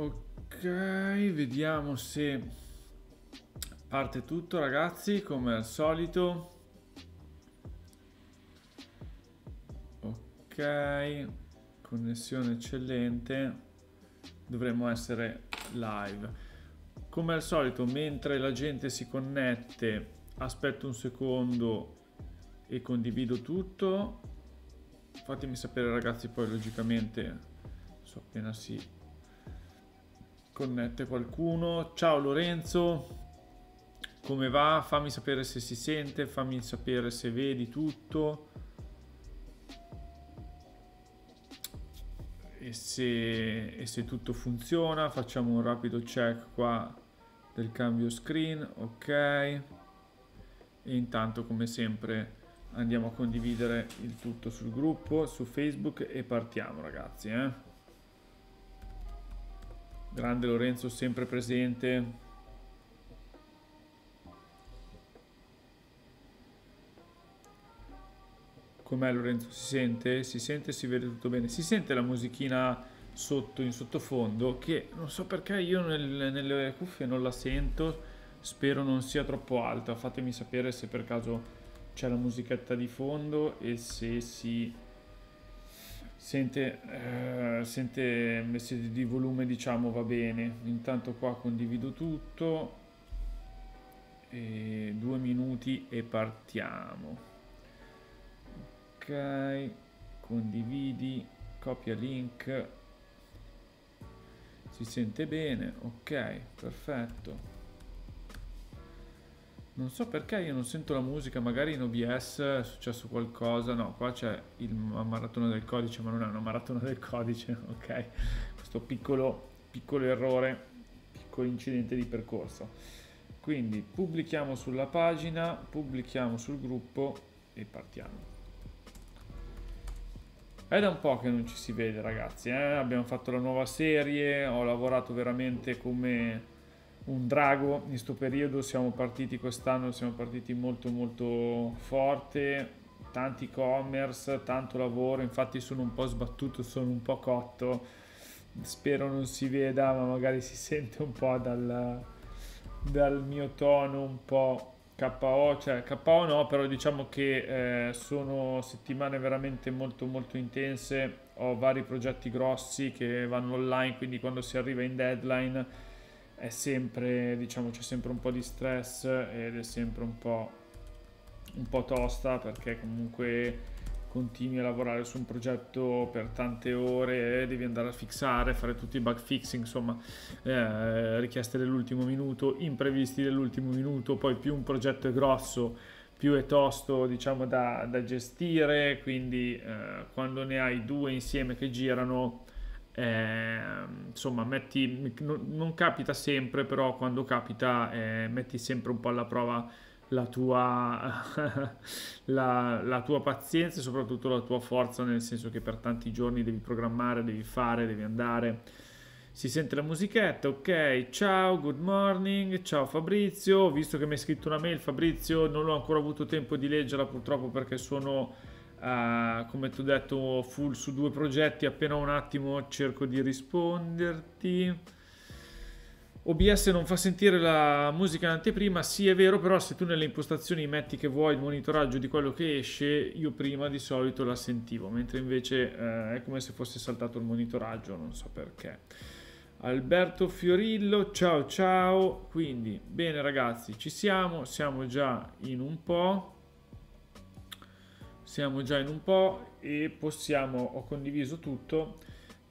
Ok, vediamo se parte tutto ragazzi, come al solito. Ok, connessione eccellente. Dovremmo essere live. Come al solito, mentre la gente si connette, aspetto un secondo e condivido tutto. Fatemi sapere ragazzi poi logicamente, so appena si connette qualcuno. Ciao Lorenzo, come va? Fammi sapere se si sente, fammi sapere se vedi tutto. E se, e se tutto funziona, facciamo un rapido check qua del cambio screen, ok. E intanto come sempre andiamo a condividere il tutto sul gruppo, su Facebook e partiamo ragazzi. Eh? Grande Lorenzo sempre presente. Com'è Lorenzo? Si sente? Si sente si vede tutto bene? Si sente la musichina sotto, in sottofondo, che non so perché io nel, nelle cuffie non la sento, spero non sia troppo alta. Fatemi sapere se per caso c'è la musichetta di fondo e se si sente, eh, sente messaggi di volume diciamo va bene intanto qua condivido tutto e due minuti e partiamo ok condividi copia link si sente bene ok perfetto non so perché io non sento la musica, magari in OBS è successo qualcosa, no, qua c'è il maratona del codice, ma non è una maratona del codice, ok? Questo piccolo, piccolo errore, piccolo incidente di percorso. Quindi pubblichiamo sulla pagina, pubblichiamo sul gruppo e partiamo. È da un po' che non ci si vede ragazzi, eh? abbiamo fatto la nuova serie, ho lavorato veramente come un drago in questo periodo siamo partiti quest'anno siamo partiti molto molto forte tanti e-commerce tanto lavoro infatti sono un po' sbattuto sono un po' cotto spero non si veda ma magari si sente un po' dal, dal mio tono un po' KO cioè KO no però diciamo che eh, sono settimane veramente molto molto intense ho vari progetti grossi che vanno online quindi quando si arriva in deadline è sempre, diciamo, c'è sempre un po' di stress ed è sempre un po', un po' tosta perché comunque continui a lavorare su un progetto per tante ore, devi andare a fixare, fare tutti i bug fixing, insomma, eh, richieste dell'ultimo minuto, imprevisti dell'ultimo minuto, poi più un progetto è grosso, più è tosto, diciamo, da, da gestire, quindi eh, quando ne hai due insieme che girano eh, insomma, metti, non, non, capita sempre, però quando capita eh, metti sempre un po' alla prova la tua, la, la tua pazienza e soprattutto la tua forza, nel senso che per tanti giorni devi programmare, devi fare, devi andare. Si sente la musichetta, ok. Ciao, good morning. Ciao Fabrizio. Visto che mi hai scritto una mail, Fabrizio, non ho ancora avuto tempo di leggerla purtroppo perché sono Uh, come ti ho detto full su due progetti appena un attimo cerco di risponderti OBS non fa sentire la musica in anteprima sì è vero però se tu nelle impostazioni metti che vuoi il monitoraggio di quello che esce io prima di solito la sentivo mentre invece uh, è come se fosse saltato il monitoraggio non so perché Alberto Fiorillo ciao ciao quindi bene ragazzi ci siamo siamo già in un po' siamo già in un po' e possiamo, ho condiviso tutto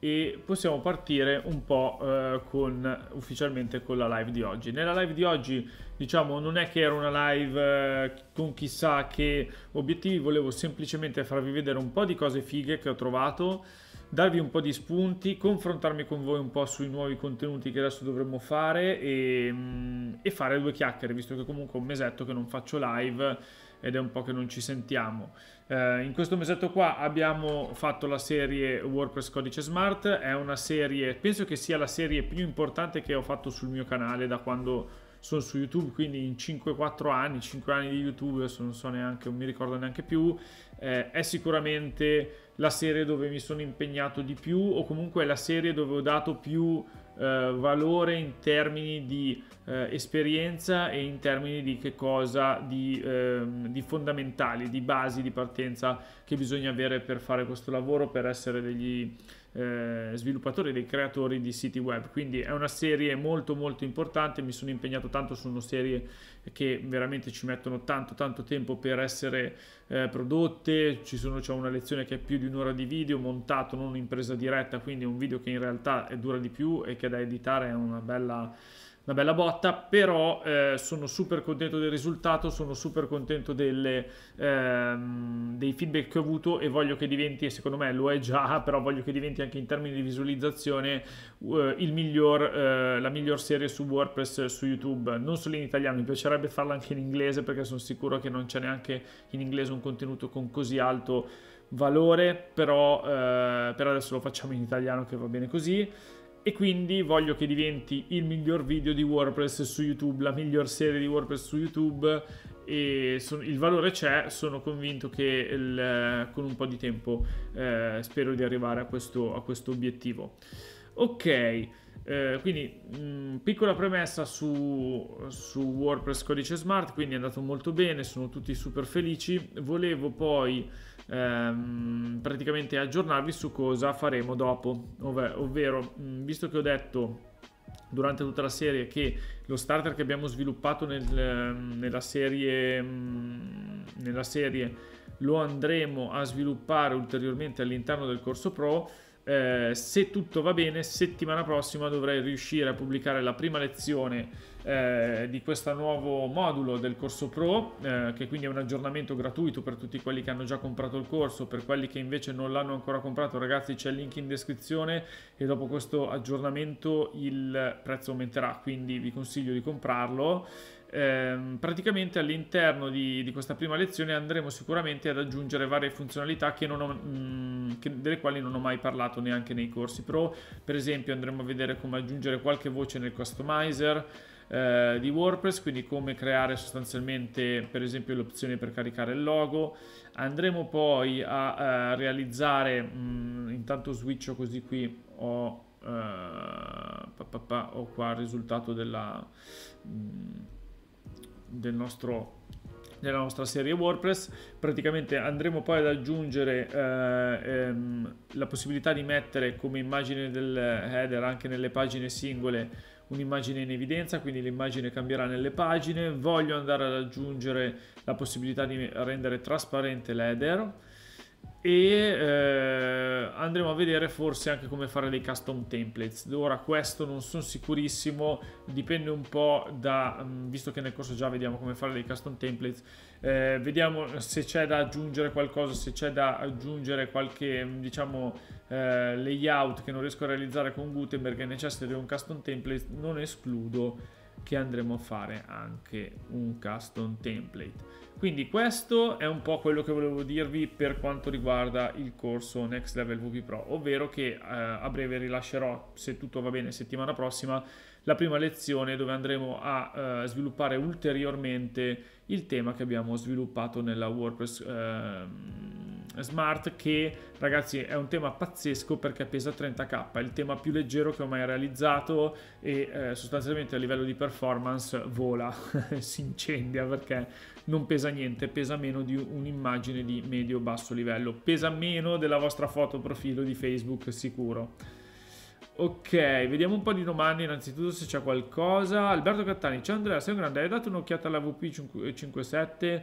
e possiamo partire un po' eh, con, ufficialmente con la live di oggi. Nella live di oggi diciamo non è che era una live eh, con chissà che obiettivi, volevo semplicemente farvi vedere un po' di cose fighe che ho trovato, darvi un po' di spunti, confrontarmi con voi un po' sui nuovi contenuti che adesso dovremmo fare e, mh, mm, e fare due chiacchiere, visto che comunque è un mesetto che non faccio live ed è un po' che non ci sentiamo. Eh, in questo mesetto qua abbiamo fatto la serie WordPress Codice Smart, è una serie, penso che sia la serie più importante che ho fatto sul mio canale da quando sono su YouTube, quindi in 5-4 anni, 5 anni di YouTube, adesso non so neanche, non mi ricordo neanche più, eh, è sicuramente la serie dove mi sono impegnato di più o comunque è la serie dove ho dato più eh, valore in termini di eh, esperienza e in termini di che cosa di, ehm, di, fondamentali, di basi di partenza che bisogna avere per fare questo lavoro, per essere degli eh, sviluppatori e dei creatori di siti web. Quindi è una serie molto molto importante, mi sono impegnato tanto, sono serie che veramente ci mettono tanto tanto tempo per essere eh, prodotte, ci sono, c'è una lezione che è più di un'ora di video montato, non in presa diretta, quindi è un video che in realtà dura di più e che da editare è una bella una bella botta, però eh, sono super contento del risultato, sono super contento delle, ehm, dei feedback che ho avuto e voglio che diventi, e secondo me lo è già, però voglio che diventi anche in termini di visualizzazione eh, miglior, eh, la miglior serie su WordPress su YouTube, non solo in italiano, mi piacerebbe farla anche in inglese perché sono sicuro che non c'è neanche in inglese un contenuto con così alto valore, però eh, per adesso lo facciamo in italiano che va bene così e quindi voglio che diventi il miglior video di WordPress su YouTube, la miglior serie di WordPress su YouTube e son, il valore c'è, sono convinto che il, con un po' di tempo eh, spero di arrivare a questo, a questo obiettivo. Ok. Eh, quindi, mh, mm, piccola premessa su, su, WordPress Codice Smart, quindi è andato molto bene, sono tutti super felici. Volevo poi ehm, praticamente aggiornarvi su cosa faremo dopo, ov- ovvero, mh, mm, visto che ho detto durante tutta la serie che lo starter che abbiamo sviluppato nel, ehm, nella serie, mm, nella serie lo andremo a sviluppare ulteriormente all'interno del corso pro eh, se tutto va bene, settimana prossima dovrei riuscire a pubblicare la prima lezione eh, di questo nuovo modulo del corso Pro, eh, che quindi è un aggiornamento gratuito per tutti quelli che hanno già comprato il corso, per quelli che invece non l'hanno ancora comprato, ragazzi c'è il link in descrizione e dopo questo aggiornamento il prezzo aumenterà, quindi vi consiglio di comprarlo eh, praticamente all'interno di, di, questa prima lezione andremo sicuramente ad aggiungere varie funzionalità che ho, mh, mm, che, delle quali non ho mai parlato neanche nei corsi pro per esempio andremo a vedere come aggiungere qualche voce nel customizer eh, di WordPress, quindi come creare sostanzialmente per esempio l'opzione per caricare il logo. Andremo poi a, a eh, realizzare, mh, mm, intanto switcho così qui ho, eh, pa, pa, pa, ho qua il risultato della... Mh, mm, del nostro della nostra serie WordPress. Praticamente andremo poi ad aggiungere eh, ehm, la possibilità di mettere come immagine del header anche nelle pagine singole un'immagine in evidenza, quindi l'immagine cambierà nelle pagine. Voglio andare ad aggiungere la possibilità di rendere trasparente l'header e eh, andremo a vedere forse anche come fare dei custom templates ora questo non sono sicurissimo dipende un po' da mm, visto che nel corso già vediamo come fare dei custom templates eh, vediamo se c'è da aggiungere qualcosa se c'è da aggiungere qualche mm, diciamo eh, layout che non riesco a realizzare con Gutenberg e necessita di un custom template non escludo che andremo a fare anche un custom template quindi questo è un po' quello che volevo dirvi per quanto riguarda il corso Next Level VP Pro, ovvero che eh, a breve rilascerò, se tutto va bene, settimana prossima, la prima lezione dove andremo a eh, sviluppare ulteriormente il tema che abbiamo sviluppato nella WordPress eh, Smart, che ragazzi è un tema pazzesco perché pesa 30k, è il tema più leggero che ho mai realizzato e eh, sostanzialmente a livello di performance vola, si incendia perché non pesa niente, pesa meno di un'immagine di medio-basso livello, pesa meno della vostra foto profilo di Facebook sicuro. Ok, vediamo un po' di domande innanzitutto se c'è qualcosa. Alberto Cattani, ciao Andrea, sei un grande, hai dato un'occhiata alla VP57? Eh,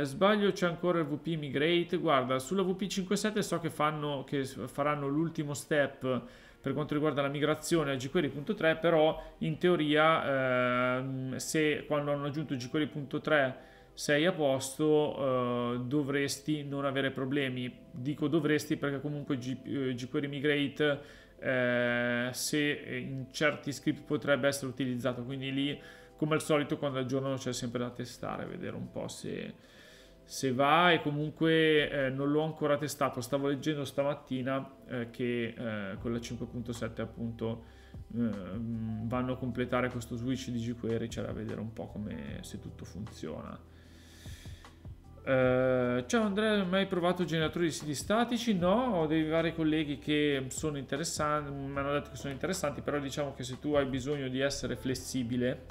eh, sbaglio, c'è ancora il VP Migrate? Guarda, sulla VP57 so che, fanno, che faranno l'ultimo step per quanto riguarda la migrazione a jQuery.3, però in teoria eh, se quando hanno aggiunto jQuery.3 sei a posto, eh, dovresti non avere problemi. Dico dovresti perché comunque G, eh, jQuery Migrate eh, se in certi script potrebbe essere utilizzato, quindi lì come al solito quando aggiornano c'è sempre da testare, vedere un po' se, se va e comunque eh, non l'ho ancora testato, stavo leggendo stamattina eh, che eh, con la 5.7 appunto ehm, vanno a completare questo switch di jQuery, c'è da vedere un po' come se tutto funziona. Eh, ciao Andrea, hai mai provato generatori di siti statici? No, ho dei vari colleghi che sono interessanti, mi hanno detto che sono interessanti, però diciamo che se tu hai bisogno di essere flessibile,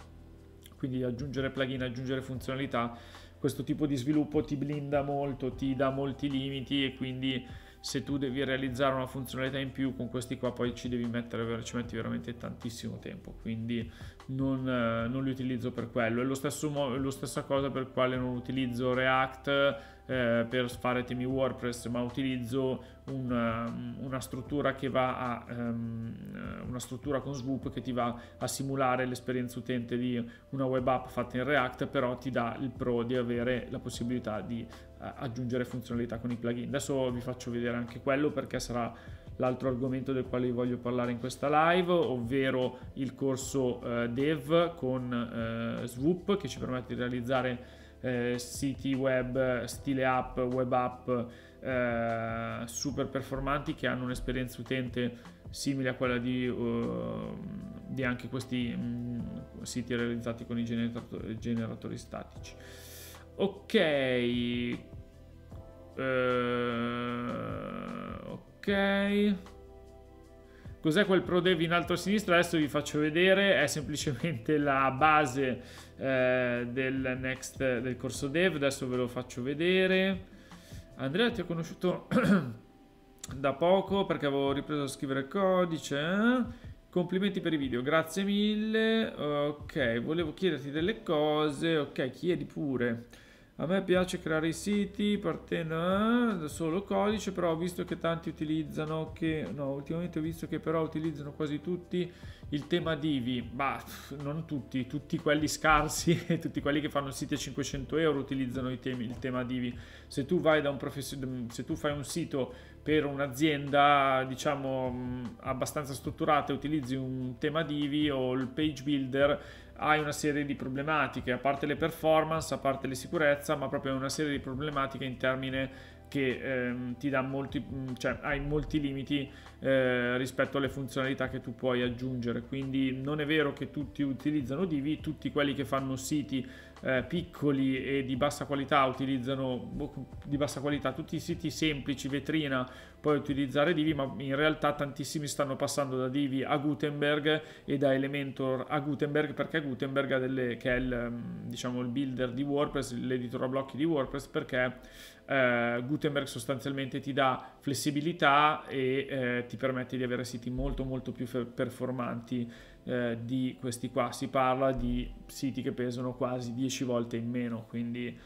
quindi aggiungere plugin, aggiungere funzionalità, questo tipo di sviluppo ti blinda molto, ti dà molti limiti e quindi se tu devi realizzare una funzionalità in più con questi qua poi ci devi mettere ci metti veramente tantissimo tempo quindi non, eh, non li utilizzo per quello è lo stesso mo- lo stessa cosa per quale non utilizzo React eh, per fare temi WordPress ma utilizzo una, ehm, una struttura che va a um, una struttura con Swoop che ti va a simulare l'esperienza utente di una web app fatta in React però ti dà il pro di avere la possibilità di aggiungere funzionalità con i plugin. Adesso vi faccio vedere anche quello perché sarà l'altro argomento del quale vi voglio parlare in questa live, ovvero il corso eh, Dev con eh, Swoop che ci permette di realizzare eh, siti web, stile app, web app eh, super performanti che hanno un'esperienza utente simile a quella di, uh, di anche questi mh, mm, siti realizzati con i generator- generatori statici. Ok. Uh, ok. Cos'è quel Pro Dev in alto a sinistra? Adesso vi faccio vedere, è semplicemente la base eh, del, next, del corso Dev, adesso ve lo faccio vedere. Andrea ti ho conosciuto da poco perché avevo ripreso a scrivere codice. Eh? Complimenti per i video, grazie mille. Ok, volevo chiederti delle cose. Ok, chiedi pure. A me piace creare i siti partendo eh, da eh, solo codice, però ho visto che tanti utilizzano, che no, ultimamente ho visto che però utilizzano quasi tutti il tema Divi, ma non tutti, tutti quelli scarsi tutti quelli che fanno siti a 500 euro utilizzano temi, il tema Divi. Se tu vai da un professionista, se tu fai un sito per un'azienda, diciamo, mm, abbastanza strutturata e utilizzi un tema Divi o il page builder, hai una serie di problematiche, a parte le performance, a parte le sicurezza, ma proprio una serie di problematiche in termini che ehm, ti dà molti, mm, cioè hai molti limiti eh, rispetto alle funzionalità che tu puoi aggiungere. Quindi non è vero che tutti utilizzano Divi, tutti quelli che fanno siti eh, piccoli e di bassa qualità utilizzano boh, di bassa qualità tutti i siti semplici, vetrina, puoi utilizzare Divi, ma in realtà tantissimi stanno passando da Divi a Gutenberg e da Elementor a Gutenberg perché Gutenberg delle, che è il, mm, diciamo, il builder di WordPress, l'editor a blocchi di WordPress perché eh, Gutenberg sostanzialmente ti dà flessibilità e eh, ti permette di avere siti molto molto più performanti eh, di questi qua si parla di siti che pesano quasi 10 volte in meno, quindi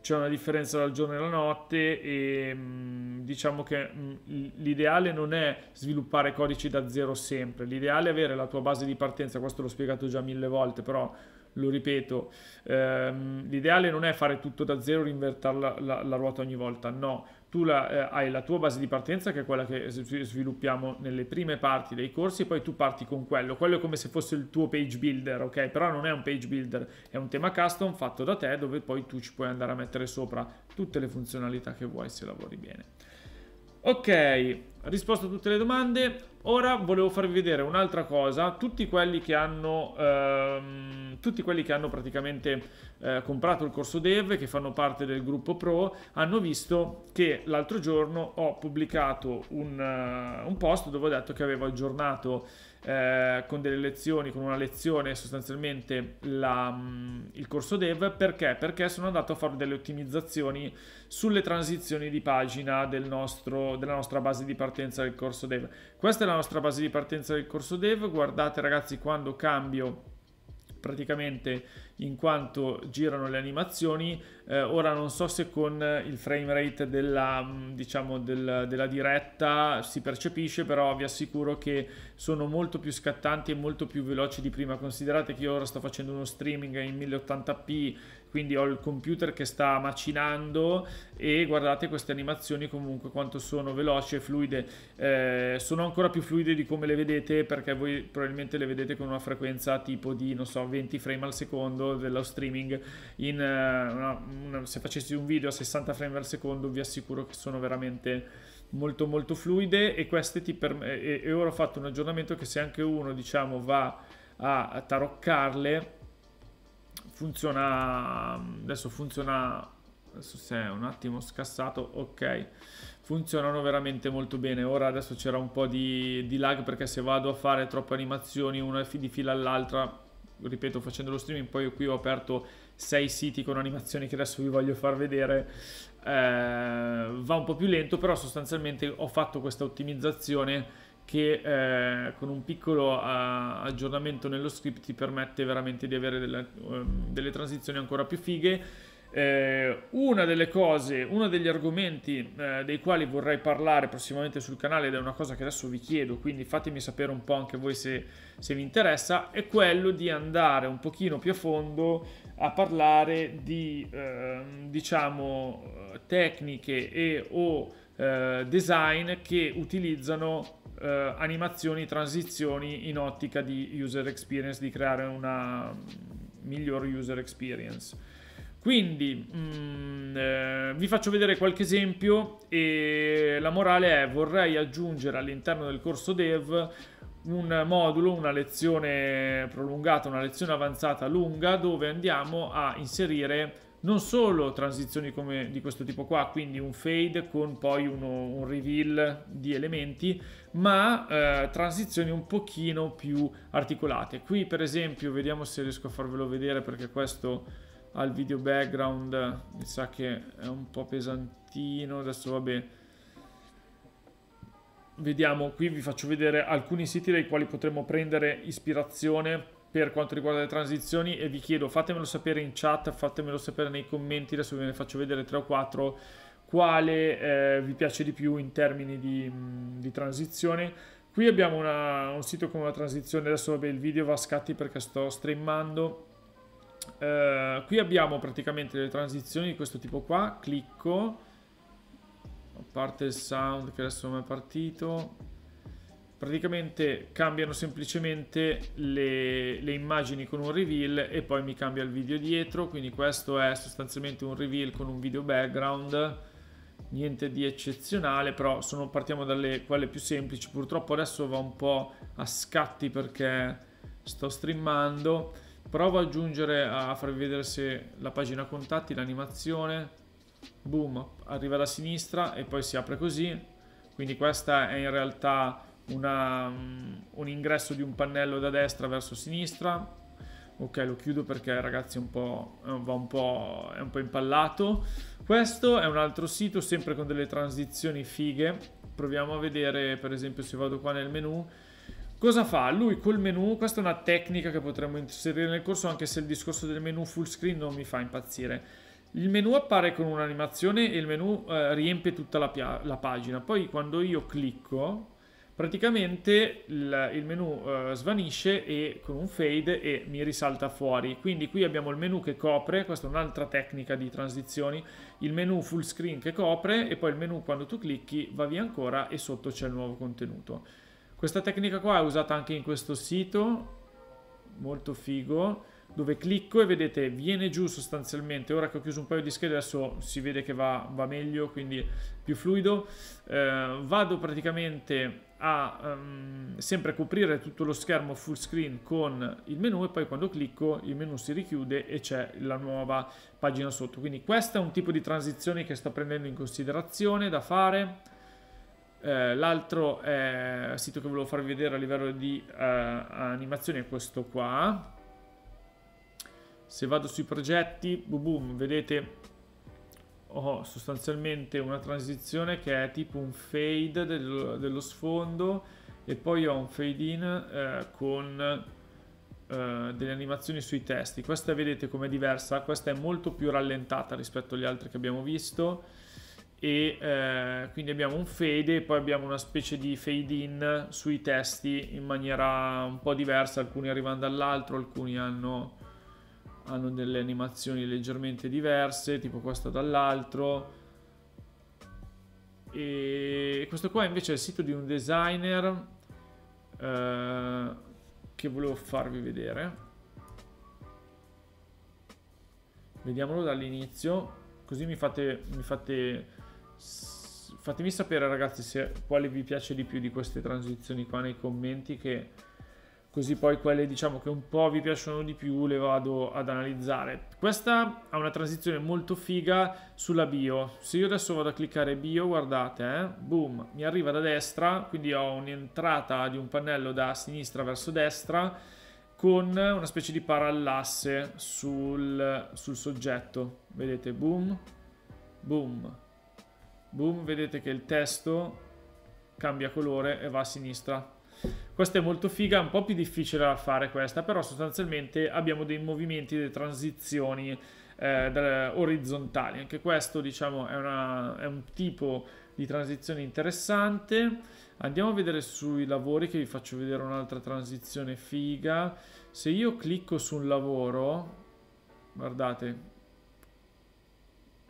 c'è una differenza dal giorno e alla notte e mm, diciamo che mm, l'ideale non è sviluppare codici da zero sempre, l'ideale è avere la tua base di partenza, questo l'ho spiegato già mille volte, però lo ripeto, ehm, l'ideale non è fare tutto da zero e reinvertare la, la, la ruota ogni volta, no, tu la, eh, hai la tua base di partenza che è quella che sviluppiamo nelle prime parti dei corsi e poi tu parti con quello. Quello è come se fosse il tuo page builder, ok? Però non è un page builder, è un tema custom fatto da te dove poi tu ci puoi andare a mettere sopra tutte le funzionalità che vuoi se lavori bene. Ok, risposto a tutte le domande. Ora volevo farvi vedere un'altra cosa. Tutti quelli che hanno, ehm, tutti quelli che hanno praticamente eh, comprato il corso dev, che fanno parte del gruppo pro, hanno visto che l'altro giorno ho pubblicato un, uh, un post dove ho detto che avevo aggiornato eh, con delle lezioni, con una lezione sostanzialmente la, mm, il corso dev, perché? Perché sono andato a fare delle ottimizzazioni sulle transizioni di pagina del nostro, della nostra base di partenza del corso dev. Questa è la nostra base di partenza del corso dev, guardate ragazzi quando cambio praticamente in quanto girano le animazioni. Eh, ora non so se con il frame rate della, mm, diciamo, del, della diretta si percepisce, però vi assicuro che sono molto più scattanti e molto più veloci di prima. Considerate che io ora sto facendo uno streaming in 1080p quindi ho il computer che sta macinando e guardate queste animazioni comunque quanto sono veloci e fluide eh, sono ancora più fluide di come le vedete perché voi probabilmente le vedete con una frequenza tipo di non so 20 frame al secondo dello streaming in, uh, una, una, se facessi un video a 60 frame al secondo vi assicuro che sono veramente molto molto fluide e queste ti permettono e, e ora ho fatto un aggiornamento che se anche uno diciamo va a taroccarle funziona adesso funziona adesso si è un attimo scassato ok funzionano veramente molto bene ora adesso c'era un po' di, di, lag perché se vado a fare troppe animazioni una di fila all'altra ripeto facendo lo streaming poi qui ho aperto sei siti con animazioni che adesso vi voglio far vedere eh, va un po' più lento però sostanzialmente ho fatto questa ottimizzazione che eh, con un piccolo uh, aggiornamento nello script ti permette veramente di avere delle, uh, delle transizioni ancora più fighe. Eh, una delle cose, uno degli argomenti eh, dei quali vorrei parlare prossimamente sul canale ed è una cosa che adesso vi chiedo, quindi fatemi sapere un po' anche voi se, se vi interessa, è quello di andare un pochino più a fondo a parlare di ehm, diciamo eh, tecniche e o eh, design che utilizzano eh, animazioni, transizioni in ottica di user experience, di creare una miglior user experience. Quindi mh, mm, eh, vi faccio vedere qualche esempio e la morale è vorrei aggiungere all'interno del corso dev un modulo, una lezione prolungata, una lezione avanzata lunga dove andiamo a inserire non solo transizioni come di questo tipo qua, quindi un fade con poi uno, un reveal di elementi, ma eh, transizioni un pochino più articolate. Qui per esempio, vediamo se riesco a farvelo vedere perché questo ha il video background, mi sa che è un po' pesantino, adesso vabbè. Vediamo, qui vi faccio vedere alcuni siti dai quali potremmo prendere ispirazione per quanto riguarda le transizioni e vi chiedo fatemelo sapere in chat, fatemelo sapere nei commenti, adesso ve ne faccio vedere 3 o 4 quale eh, vi piace di più in termini di, di transizione. Qui abbiamo una, un sito con una transizione, adesso vabbè il video va a scatti perché sto streamando. Eh, qui abbiamo praticamente le transizioni di questo tipo qua, clicco, a parte il sound che adesso non è partito, praticamente cambiano semplicemente le, le, immagini con un reveal e poi mi cambia il video dietro quindi questo è sostanzialmente un reveal con un video background niente di eccezionale però sono, partiamo dalle quelle più semplici purtroppo adesso va un po' a scatti perché sto streamando provo ad aggiungere a farvi vedere se la pagina contatti l'animazione boom arriva da sinistra e poi si apre così quindi questa è in realtà una, mm, un ingresso di un pannello da destra verso sinistra ok lo chiudo perché ragazzi un va un po', è un po' impallato questo è un altro sito sempre con delle transizioni fighe proviamo a vedere per esempio se vado qua nel menu Cosa fa? Lui col menu, questa è una tecnica che potremmo inserire nel corso anche se il discorso del menu full screen non mi fa impazzire. Il menu appare con un'animazione e il menu eh, riempie tutta la, la pagina, poi quando io clicco praticamente il, il menu eh, svanisce e, con un fade e mi risalta fuori. Quindi qui abbiamo il menu che copre, questa è un'altra tecnica di transizioni, il menu full screen che copre e poi il menu quando tu clicchi va via ancora e sotto c'è il nuovo contenuto. Questa tecnica qua è usata anche in questo sito, molto figo dove clicco e vedete viene giù sostanzialmente ora che ho chiuso un paio di schede adesso si vede che va, va meglio quindi più fluido eh, vado praticamente a um, sempre coprire tutto lo schermo full screen con il menu e poi quando clicco il menu si richiude e c'è la nuova pagina sotto quindi questo è un tipo di transizione che sto prendendo in considerazione da fare eh, l'altro sito che volevo farvi vedere a livello di eh, animazione è questo qua se vado sui progetti, boom, boom vedete ho sostanzialmente una transizione che è tipo un fade dello, dello sfondo e poi ho un fade in eh, con eh, delle animazioni sui testi. Questa vedete com'è diversa, questa è molto più rallentata rispetto agli altri che abbiamo visto e eh, quindi abbiamo un fade e poi abbiamo una specie di fade in sui testi in maniera un po' diversa, alcuni arrivano dall'altro, alcuni hanno hanno delle animazioni leggermente diverse, tipo questa dall'altro. E questo qua invece è il sito di un designer eh, che volevo farvi vedere. Vediamolo dall'inizio, così mi fate, mi fate fatemi sapere ragazzi se quale vi piace di più di queste transizioni qua nei commenti che così poi quelle diciamo che un po' vi piacciono di più le vado ad analizzare. Questa ha una transizione molto figa sulla bio, se io adesso vado a cliccare bio guardate, eh, boom, mi arriva da destra, quindi ho un'entrata di un pannello da sinistra verso destra con una specie di parallasse sul, sul soggetto, vedete boom, boom, boom, vedete che il testo cambia colore e va a sinistra questa è molto figa, un po' più difficile da fare questa, però sostanzialmente abbiamo dei movimenti, delle transizioni eh, orizzontali. Anche questo diciamo è, una, è un tipo di transizione interessante. Andiamo a vedere sui lavori che vi faccio vedere un'altra transizione figa. Se io clicco sul lavoro, guardate,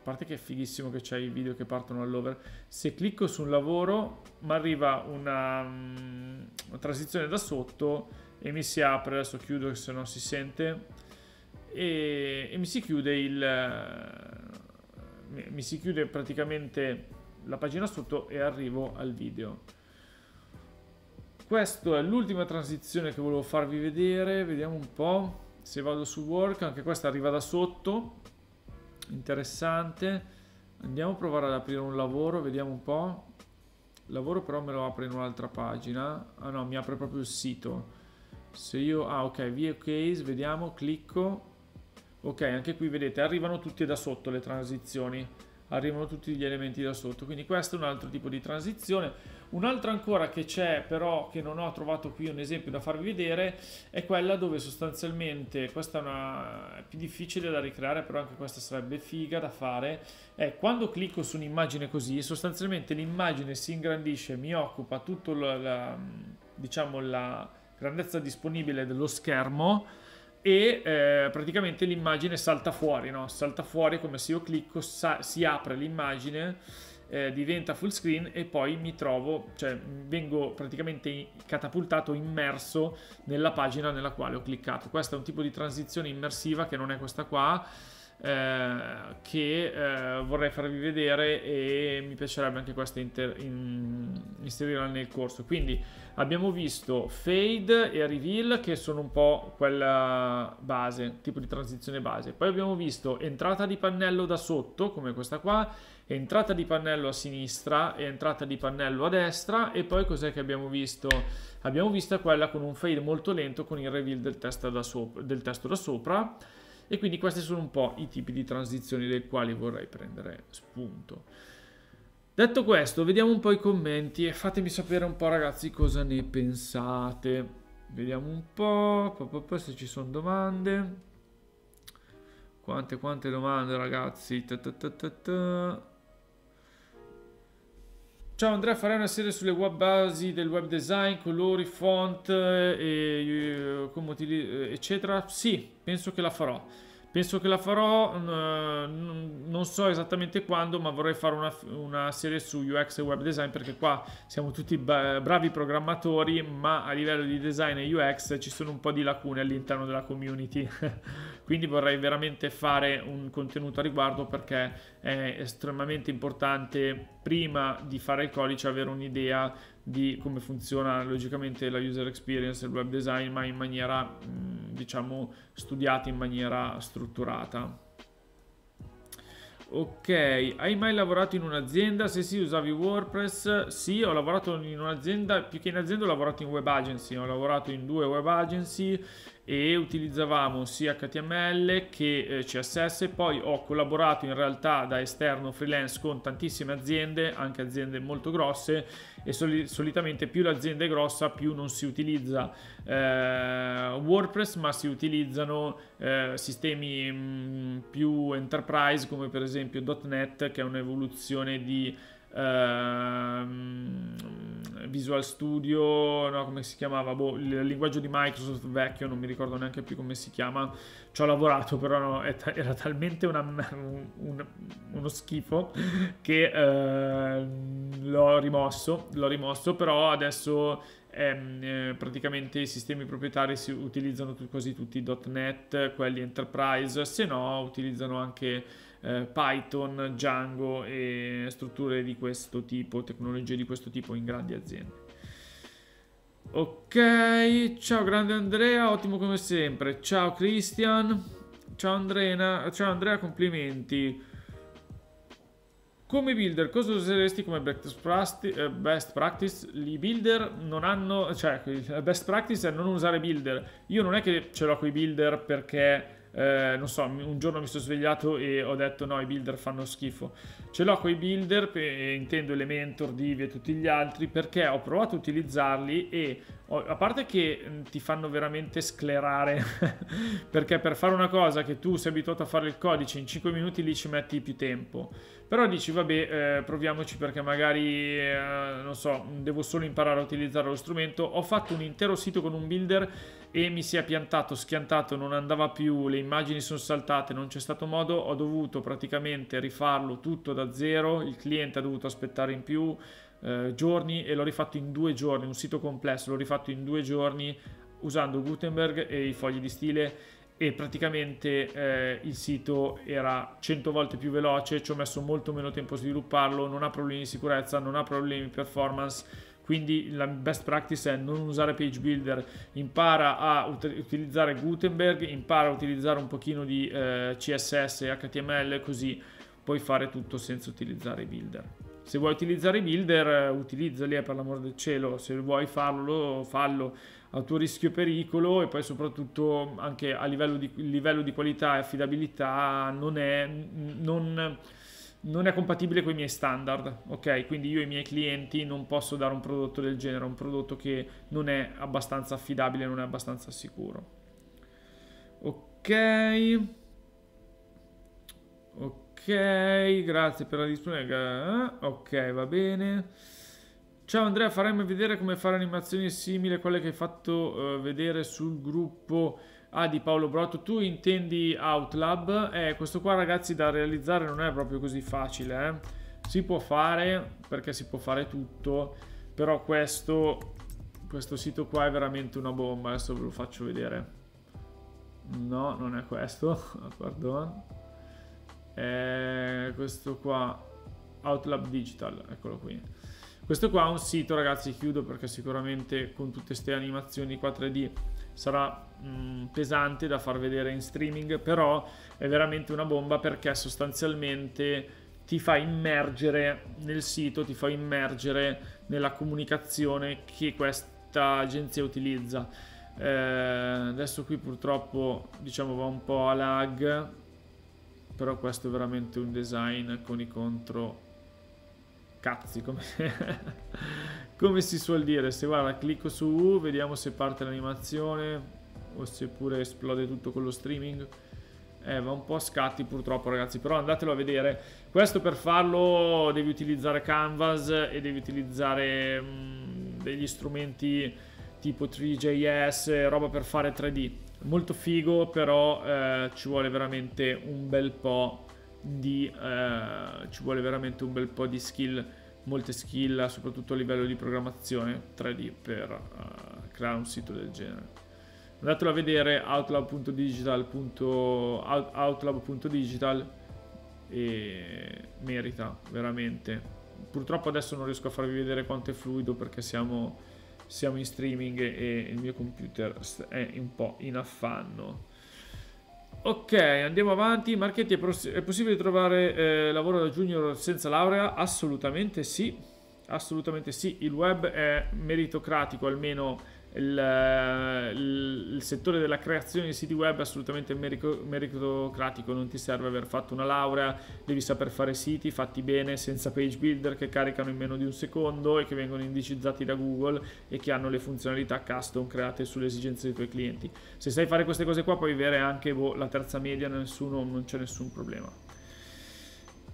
parte che è fighissimo che c'è i video che partono all'over, se clicco su un lavoro mi arriva una, mm, una transizione da sotto e mi si apre, adesso chiudo se non si sente, e, e mi si chiude il... Uh, mi si chiude praticamente la pagina sotto e arrivo al video questa è l'ultima transizione che volevo farvi vedere vediamo un po' se vado su work anche questa arriva da sotto interessante andiamo a provare ad aprire un lavoro vediamo un po' il lavoro però me lo apre in un'altra pagina ah no mi apre proprio il sito se io ah ok via case vediamo clicco ok anche qui vedete arrivano tutti da sotto le transizioni arrivano tutti gli elementi da sotto quindi questo è un altro tipo di transizione Un'altra ancora che c'è però che non ho trovato qui un esempio da farvi vedere è quella dove sostanzialmente, questa è, una, è più difficile da ricreare però anche questa sarebbe figa da fare, è quando clicco su un'immagine così sostanzialmente l'immagine si ingrandisce, mi occupa tutto la, la, diciamo la grandezza disponibile dello schermo e eh, praticamente l'immagine salta fuori, no? salta fuori come se io clicco, si apre l'immagine eh, diventa full screen e poi mi trovo, cioè vengo praticamente catapultato, immerso nella pagina nella quale ho cliccato. Questo è un tipo di transizione immersiva che non è questa qua. Eh, che eh, vorrei farvi vedere e mi piacerebbe anche questa inter- in, inserirla nel corso quindi abbiamo visto fade e reveal che sono un po' quella base tipo di transizione base poi abbiamo visto entrata di pannello da sotto come questa qua entrata di pannello a sinistra e entrata di pannello a destra e poi cos'è che abbiamo visto? Abbiamo visto quella con un fade molto lento con il reveal del testo da, sopra, del testo da sopra e quindi questi sono un po' i tipi di transizioni dei quali vorrei prendere spunto. Detto questo, vediamo un po' i commenti e fatemi sapere un po' ragazzi cosa ne pensate. Vediamo un po', se ci sono domande. Quante, quante domande ragazzi. Ta ta ta Ciao Andrea, farai una serie sulle web basi del web design, colori, font, eh, e, eh, e, eh, eccetera? Sì, penso che la farò. Penso che la farò, mm, eh, non so esattamente quando, ma vorrei fare una, una, serie su UX e web design perché qua siamo tutti bravi programmatori, ma a livello di design e UX ci sono un po' di lacune all'interno della community. Quindi vorrei veramente fare un contenuto a riguardo perché è estremamente importante prima di fare il codice avere un'idea di come funziona logicamente la user experience e il web design, ma in maniera mm, diciamo studiata in maniera strutturata. Ok, hai mai lavorato in un'azienda? Se sì, usavi WordPress? Sì, ho lavorato in un'azienda, più che in azienda ho lavorato in web agency, ho lavorato in due web agency e utilizzavamo sia HTML che eh, CSS, poi ho collaborato in realtà da esterno freelance con tantissime aziende, anche aziende molto grosse e soli- solitamente più l'azienda è grossa più non si utilizza eh, WordPress ma si utilizzano eh, sistemi mh, mm, più enterprise come per esempio .NET che è un'evoluzione di Ehm, Visual Studio, no, come si chiamava? Boh, il linguaggio di Microsoft vecchio, non mi ricordo neanche più come si chiama. Ci ho lavorato, però no, era talmente una, un, uno schifo che uh, l'ho rimosso, l'ho rimosso, però adesso ehm, eh, praticamente i sistemi proprietari si utilizzano quasi tutti.NET, quelli Enterprise, se no utilizzano anche eh, Python, Django e strutture di questo tipo, tecnologie di questo tipo in grandi aziende. Ok, ciao grande Andrea, ottimo come sempre. Ciao Christian, ciao, Andrena, ciao Andrea, complimenti. Come builder, cosa useresti come best eh, practice? I builder non hanno, cioè, best practice è non usare builder. Io non è che ce l'ho con i builder perché eh, non so, un giorno mi sono svegliato e ho detto no, i builder fanno schifo. Ce l'ho con i builder, e intendo Elementor, Divi e tutti gli altri, perché ho provato a utilizzarli e a parte che mm, ti fanno veramente sclerare, perché per fare una cosa che tu sei abituato a fare il codice in 5 minuti lì ci metti più tempo. Però dici, vabbè, eh, proviamoci perché magari, eh, non so, devo solo imparare a utilizzare lo strumento. Ho fatto un intero sito con un builder e mi si è piantato, schiantato, non andava più, le immagini sono saltate, non c'è stato modo, ho dovuto praticamente rifarlo tutto da zero, il cliente ha dovuto aspettare in più eh, giorni e l'ho rifatto in due giorni, un sito complesso, l'ho rifatto in due giorni usando Gutenberg e i fogli di stile e praticamente eh, il sito era 100 volte più veloce, ci ho messo molto meno tempo a svilupparlo, non ha problemi di sicurezza, non ha problemi di performance quindi la best practice è non usare page builder impara a ut utilizzare Gutenberg impara a utilizzare un pochino di eh, CSS e HTML così puoi fare tutto senza utilizzare i builder se vuoi utilizzare i builder utilizzali eh, per l'amor del cielo se vuoi farlo fallo a tuo rischio e pericolo e poi soprattutto anche a livello di, livello di qualità e affidabilità non è non, non è compatibile con i miei standard, ok? Quindi io ai miei clienti non posso dare un prodotto del genere, un prodotto che non è abbastanza affidabile, non è abbastanza sicuro. Ok. Ok, grazie per la disponibilità. Ok, va bene. Ciao Andrea, faremo vedere come fare animazioni simili a quelle che hai fatto uh, vedere sul gruppo Ah, di Paolo Brotto, tu intendi Outlab? Eh, questo qua ragazzi da realizzare non è proprio così facile, eh? Si può fare, perché si può fare tutto, però questo, questo sito qua è veramente una bomba, adesso ve lo faccio vedere. No, non è questo, pardon. È eh, questo qua, Outlab Digital, eccolo qui. Questo qua è un sito, ragazzi, chiudo perché sicuramente con tutte queste animazioni qua 3D sarà mh, mm, pesante da far vedere in streaming, però è veramente una bomba perché sostanzialmente ti fa immergere nel sito, ti fa immergere nella comunicazione che questa agenzia utilizza. Eh, adesso qui purtroppo diciamo va un po' a lag, però questo è veramente un design con i contro cazzi come, come si suol dire se guarda clicco su U vediamo se parte l'animazione o se pure esplode tutto con lo streaming eh, va un po' a scatti purtroppo ragazzi però andatelo a vedere questo per farlo devi utilizzare canvas e devi utilizzare mh, mm, degli strumenti tipo 3JS roba per fare 3D molto figo però eh, ci vuole veramente un bel po' di eh, ci vuole veramente un bel po' di skill molte skill, soprattutto a livello di programmazione 3D per uh, creare un sito del genere. Andatelo a vedere outlab.digital.outlab.digital e merita veramente. Purtroppo adesso non riesco a farvi vedere quanto è fluido perché siamo, siamo in streaming e il mio computer è un po' in affanno Ok, andiamo avanti. Marchetti, è, è possibile trovare eh, lavoro da junior senza laurea? Assolutamente sì. Assolutamente sì. Il web è meritocratico, almeno il, il, il, settore della creazione di siti web è assolutamente meritocratico, non ti serve aver fatto una laurea, devi saper fare siti fatti bene senza page builder che caricano in meno di un secondo e che vengono indicizzati da Google e che hanno le funzionalità custom create sulle esigenze dei tuoi clienti. Se sai fare queste cose qua puoi avere anche boh, la terza media, nessuno, non c'è nessun problema.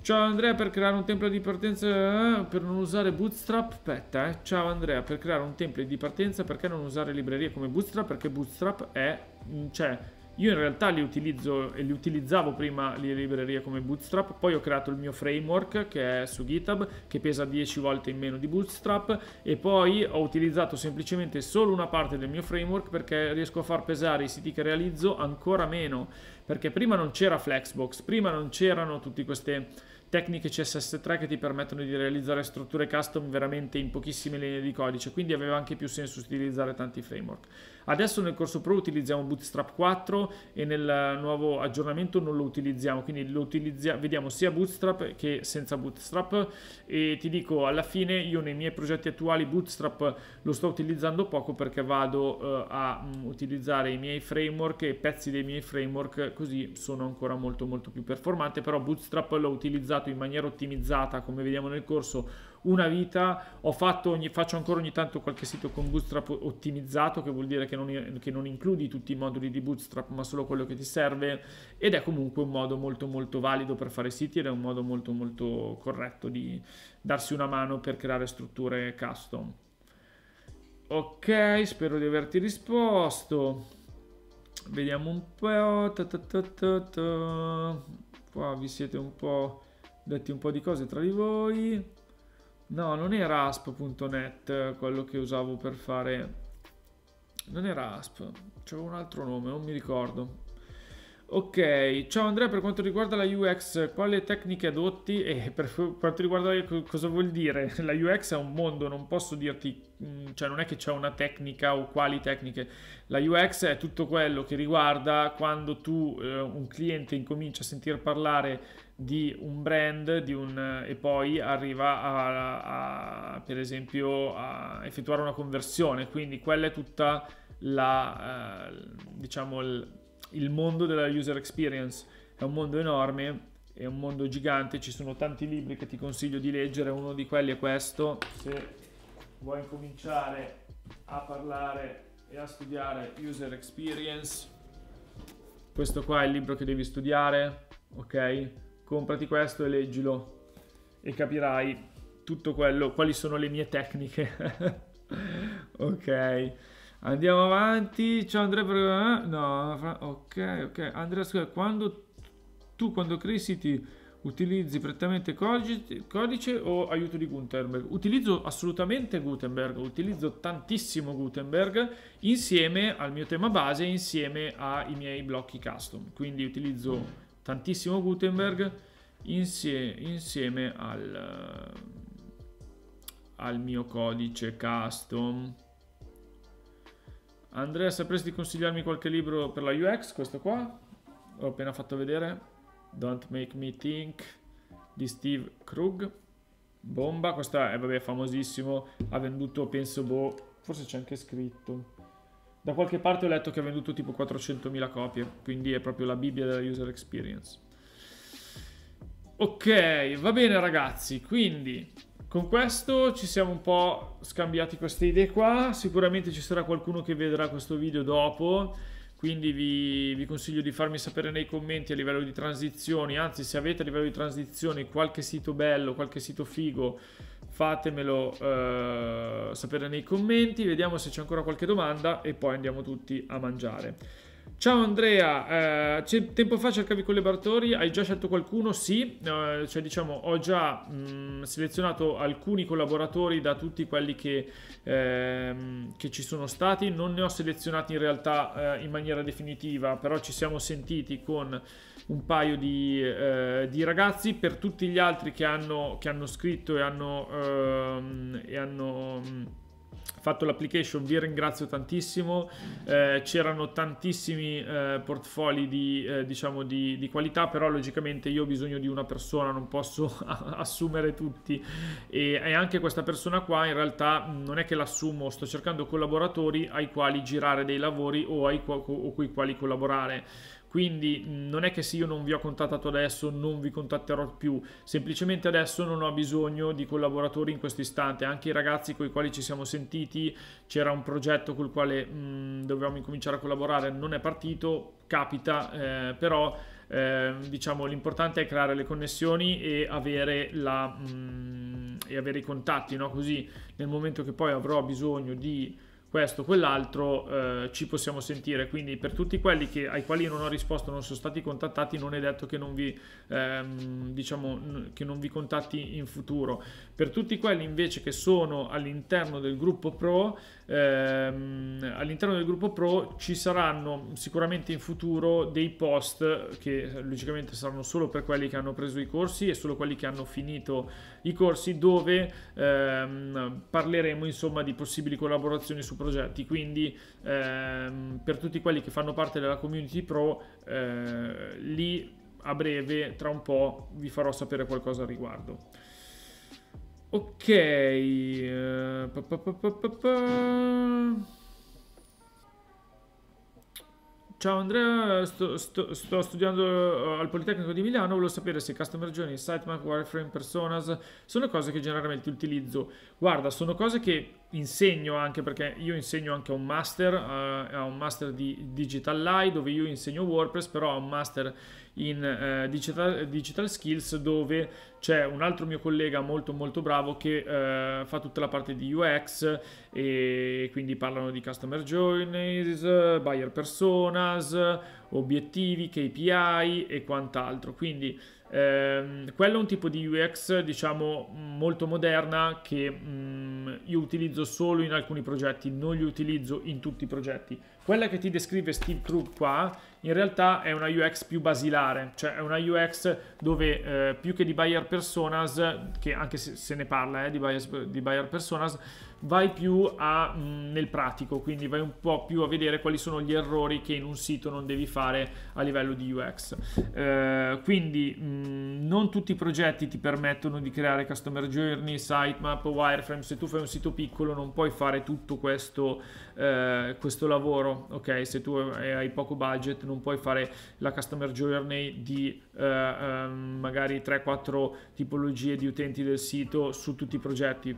Ciao Andrea per creare un template di partenza eh, per non usare Bootstrap. Aspetta, eh. Ciao Andrea per creare un template di partenza perché non usare librerie come Bootstrap? Perché Bootstrap è... Mm, cioè... Io in realtà li utilizzo e li utilizzavo prima le librerie come Bootstrap, poi ho creato il mio framework che è su GitHub che pesa 10 volte in meno di Bootstrap e poi ho utilizzato semplicemente solo una parte del mio framework perché riesco a far pesare i siti che realizzo ancora meno, perché prima non c'era Flexbox, prima non c'erano tutte queste tecniche CSS3 che ti permettono di realizzare strutture custom veramente in pochissime linee di codice, quindi aveva anche più senso utilizzare tanti framework. Adesso nel corso Pro utilizziamo Bootstrap 4 e nel nuovo aggiornamento non lo utilizziamo, quindi lo utilizziamo, vediamo sia Bootstrap che senza Bootstrap e ti dico alla fine io nei miei progetti attuali Bootstrap lo sto utilizzando poco perché vado eh, a mh, mm, utilizzare i miei framework e pezzi dei miei framework così sono ancora molto molto più performante, però Bootstrap l'ho utilizzato in maniera ottimizzata come vediamo nel corso una vita, ogni, faccio ancora ogni tanto qualche sito con Bootstrap ottimizzato, che vuol dire che non, che non includi tutti i moduli di Bootstrap, ma solo quello che ti serve, ed è comunque un modo molto molto valido per fare siti ed è un modo molto molto corretto di darsi una mano per creare strutture custom. Ok, spero di averti risposto. Vediamo un po'. Ta ta ta Qua vi siete un po' detti un po' di cose tra di voi. No, non era asp.net eh, quello che usavo per fare... Non era asp, c'era un altro nome, non mi ricordo. Ok, ciao Andrea, per quanto riguarda la UX, quali tecniche adotti e per quanto riguarda cosa vuol dire? La UX è un mondo, non posso dirti, mm, cioè non è che c'è una tecnica o quali tecniche. La UX è tutto quello che riguarda quando tu, eh, un cliente, incomincia a sentir parlare di un brand di un, eh, e poi arriva a, a, a, per esempio a effettuare una conversione, quindi quella è tutta la, eh, diciamo, il il mondo della user experience è un mondo enorme, è un mondo gigante, ci sono tanti libri che ti consiglio di leggere, uno di quelli è questo, se vuoi cominciare a parlare e a studiare user experience, questo qua è il libro che devi studiare, ok? Comprati questo e leggilo e capirai tutto quello, quali sono le mie tecniche. ok. Andiamo avanti. Ciao Andrea. Per... Eh? No, ok, ok. Andrea, scusa, quando tu, quando cresciti, utilizzi prettamente codice, codice o aiuto di Gutenberg? Utilizzo assolutamente Gutenberg, utilizzo tantissimo Gutenberg insieme al mio tema base, insieme ai miei blocchi custom. Quindi utilizzo tantissimo Gutenberg insieme, insieme al, eh, al mio codice custom. Andrea, sapresti consigliarmi qualche libro per la UX? Questo qua? L'ho appena fatto vedere. Don't Make Me Think di Steve Krug. Bomba, questa è vabbè, famosissimo, ha venduto penso boh, forse c'è anche scritto. Da qualche parte ho letto che ha venduto tipo 400.000 copie, quindi è proprio la Bibbia della user experience. Ok, va bene ragazzi, quindi con questo ci siamo un po' scambiati queste idee qua, sicuramente ci sarà qualcuno che vedrà questo video dopo, quindi vi, vi, consiglio di farmi sapere nei commenti a livello di transizioni, anzi se avete a livello di transizioni qualche sito bello, qualche sito figo, fatemelo eh, sapere nei commenti, vediamo se c'è ancora qualche domanda e poi andiamo tutti a mangiare. Ciao Andrea, eh, tempo fa cercavi collaboratori, hai già scelto qualcuno? Sì, eh, cioè diciamo ho già mh, mm, selezionato alcuni collaboratori da tutti quelli che, eh, che, ci sono stati, non ne ho selezionati in realtà eh, in maniera definitiva, però ci siamo sentiti con un paio di, eh, di ragazzi, per tutti gli altri che hanno, che hanno scritto e hanno... Ehm, e hanno mm, fatto l'application vi ringrazio tantissimo eh, c'erano tantissimi eh, portfolio di, eh, diciamo di, di, qualità però logicamente io ho bisogno di una persona non posso assumere tutti e, e, anche questa persona qua in realtà non è che l'assumo sto cercando collaboratori ai quali girare dei lavori o, ai, o, o coi quali collaborare quindi non è che se io non vi ho contattato adesso non vi contatterò più, semplicemente adesso non ho bisogno di collaboratori in questo istante, anche i ragazzi con i quali ci siamo sentiti, c'era un progetto col quale mh, dovevamo incominciare a collaborare, non è partito, capita, eh, però eh, diciamo l'importante è creare le connessioni e avere, la, mh, e avere i contatti, no? così nel momento che poi avrò bisogno di questo, quell'altro, eh, ci possiamo sentire. Quindi per tutti quelli che, ai quali non ho risposto, non sono stati contattati, non è detto che non vi, ehm, diciamo, che non vi contatti in futuro. Per tutti quelli invece che sono all'interno del gruppo pro, ehm, all'interno del gruppo pro ci saranno sicuramente in futuro dei post che logicamente saranno solo per quelli che hanno preso i corsi e solo quelli che hanno finito i corsi dove ehm, parleremo insomma di possibili collaborazioni su progetti, quindi ehm, per tutti quelli che fanno parte della community pro, eh, lì a breve, tra un po', vi farò sapere qualcosa al riguardo. Ok, uh, pa, pa, pa, Ciao Andrea, sto, sto, sto, studiando eh, al Politecnico di Milano, volevo sapere se Customer Journey, Sitemap, Wireframe, Personas sono cose che generalmente utilizzo. Guarda, sono cose che insegno anche perché io insegno anche a un master, eh, a un master di Digital Eye dove io insegno WordPress, però a un master in uh, digital, digital Skills dove c'è un altro mio collega molto molto bravo che eh, fa tutta la parte di UX e quindi parlano di customer journeys, buyer personas, obiettivi, KPI e quant'altro. Quindi ehm, quello è un tipo di UX diciamo molto moderna che mh, mm, io utilizzo solo in alcuni progetti, non li utilizzo in tutti i progetti. Quella che ti descrive Steve Krug qua in realtà è una UX più basilare, cioè è una UX dove eh, più che di buyer personas, personas, che anche se, se ne parla eh, di, buyer, di buyer personas, vai più a, mh, mm, nel pratico, quindi vai un po' più a vedere quali sono gli errori che in un sito non devi fare a livello di UX. Eh, quindi mh, mm, non tutti i progetti ti permettono di creare customer journey, sitemap, wireframe, se tu fai un sito piccolo non puoi fare tutto questo, eh, questo lavoro, ok? Se tu hai poco budget non puoi fare la customer journey di eh, ehm, magari 3-4 tipologie di utenti del sito su tutti i progetti.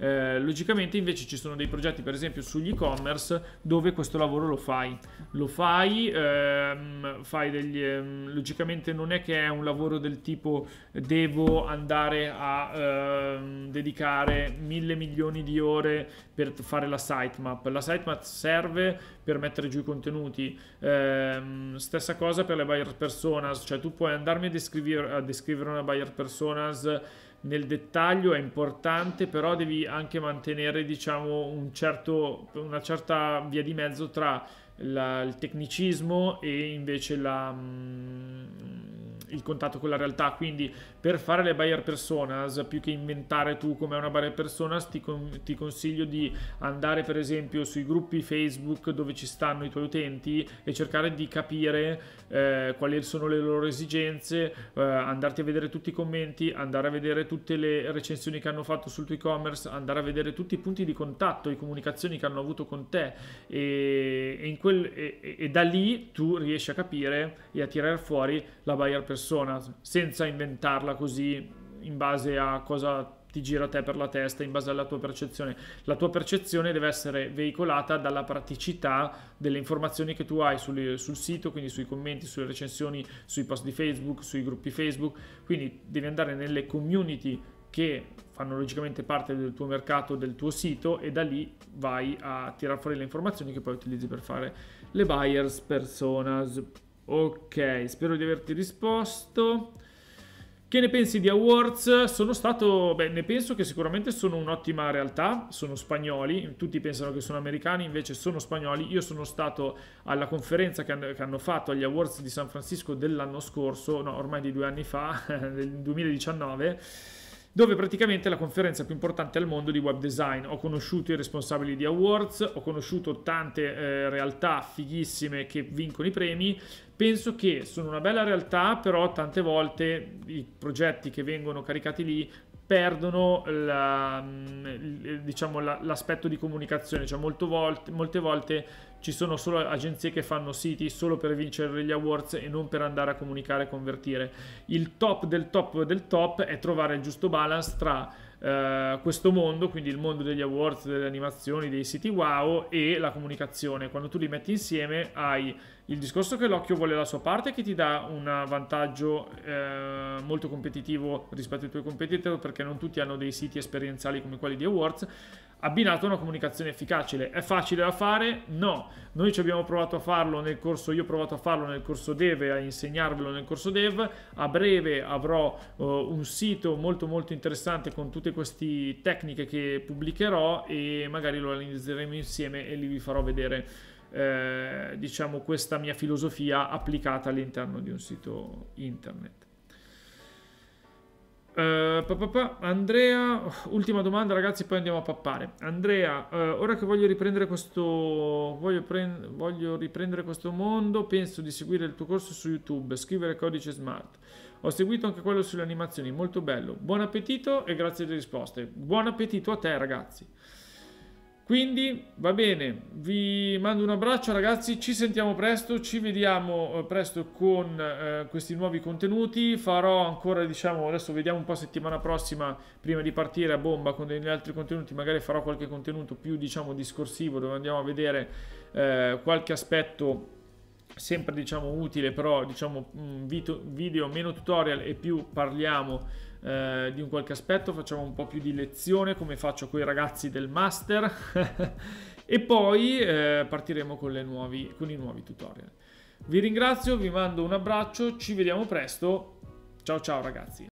Eh, logicamente invece ci sono dei progetti per esempio sugli e-commerce dove questo lavoro lo fai. Lo fai, ehm, fai degli, ehm, logicamente non è che è un lavoro del tipo devo andare a ehm, dedicare mille milioni di ore per fare la sitemap. La sitemap serve per mettere giù i contenuti. Ehm, stessa cosa per le buyer personas, cioè tu puoi andarmi a descrivere, a descrivere una buyer personas nel dettaglio è importante, però devi anche mantenere diciamo, un certo, una certa via di mezzo tra la, il tecnicismo e invece la, mm, il contatto con la realtà, quindi per fare le buyer personas, più che inventare tu come una buyer personas, ti, con, ti consiglio di andare per esempio sui gruppi Facebook dove ci stanno i tuoi utenti e cercare di capire eh, quali sono le loro esigenze, eh, andarti a vedere tutti i commenti, andare a vedere tutte le recensioni che hanno fatto sul tuo e-commerce, andare a vedere tutti i punti di contatto, le comunicazioni che hanno avuto con te e, e, quel, e, e da lì tu riesci a capire e a tirare fuori la buyer persona persona senza inventarla così in base a cosa ti gira a te per la testa, in base alla tua percezione. La tua percezione deve essere veicolata dalla praticità delle informazioni che tu hai sul, sul sito, quindi sui commenti, sulle recensioni, sui post di Facebook, sui gruppi Facebook. Quindi devi andare nelle community che fanno logicamente parte del tuo mercato, del tuo sito e da lì vai a tirar fuori le informazioni che poi utilizzi per fare le buyers personas. Ok, spero di averti risposto. Che ne pensi di Awards? Sono stato, beh, ne penso che sicuramente sono un'ottima realtà, sono spagnoli, tutti pensano che sono americani, invece sono spagnoli. Io sono stato alla conferenza che, che hanno fatto agli Awards di San Francisco dell'anno scorso, no, ormai di due anni fa, nel 2019 dove praticamente è la conferenza più importante al mondo di web design. Ho conosciuto i responsabili di Awards, ho conosciuto tante eh, realtà fighissime che vincono i premi. Penso che sono una bella realtà, però tante volte i progetti che vengono caricati lì perdono la, mm, diciamo, la, l'aspetto di comunicazione, cioè molte volte, molte volte ci sono solo agenzie che fanno siti solo per vincere gli awards e non per andare a comunicare e convertire. Il top del top del top è trovare il giusto balance tra Uh, questo mondo, quindi il mondo degli awards, delle animazioni, dei siti wow e la comunicazione. Quando tu li metti insieme hai il discorso che l'occhio vuole la sua parte che ti dà un vantaggio uh, molto competitivo rispetto ai tuoi competitor perché non tutti hanno dei siti esperienziali come quelli di awards abbinato a una comunicazione efficace. È facile da fare? No. Noi ci abbiamo provato a farlo nel corso, io ho provato a farlo nel corso dev e a insegnarvelo nel corso dev. A breve avrò uh, un sito molto molto interessante con tutte queste tecniche che pubblicherò e magari lo analizzeremo insieme e lì vi farò vedere eh, diciamo questa mia filosofia applicata all'interno di un sito internet. Uh, eh, papà, Andrea, oh, ultima domanda ragazzi, poi andiamo a pappare. Andrea, uh, ora che voglio riprendere questo voglio, prend... voglio riprendere questo mondo, penso di seguire il tuo corso su YouTube, scrivere codice smart. Ho seguito anche quello sulle animazioni, molto bello. Buon appetito e grazie delle risposte. Buon appetito a te ragazzi. Quindi va bene, vi mando un abbraccio ragazzi, ci sentiamo presto, ci vediamo eh, presto con eh, questi nuovi contenuti, farò ancora diciamo adesso vediamo un po' settimana prossima prima di partire a bomba con degli altri contenuti, magari farò qualche contenuto più diciamo discorsivo dove andiamo a vedere eh, qualche aspetto sempre diciamo utile però diciamo mm, video meno tutorial e più parliamo eh, di un qualche aspetto, facciamo un po' più di lezione come faccio con i ragazzi del master e poi eh, partiremo con, nuovi, con i nuovi tutorial. Vi ringrazio, vi mando un abbraccio, ci vediamo presto, ciao ciao ragazzi!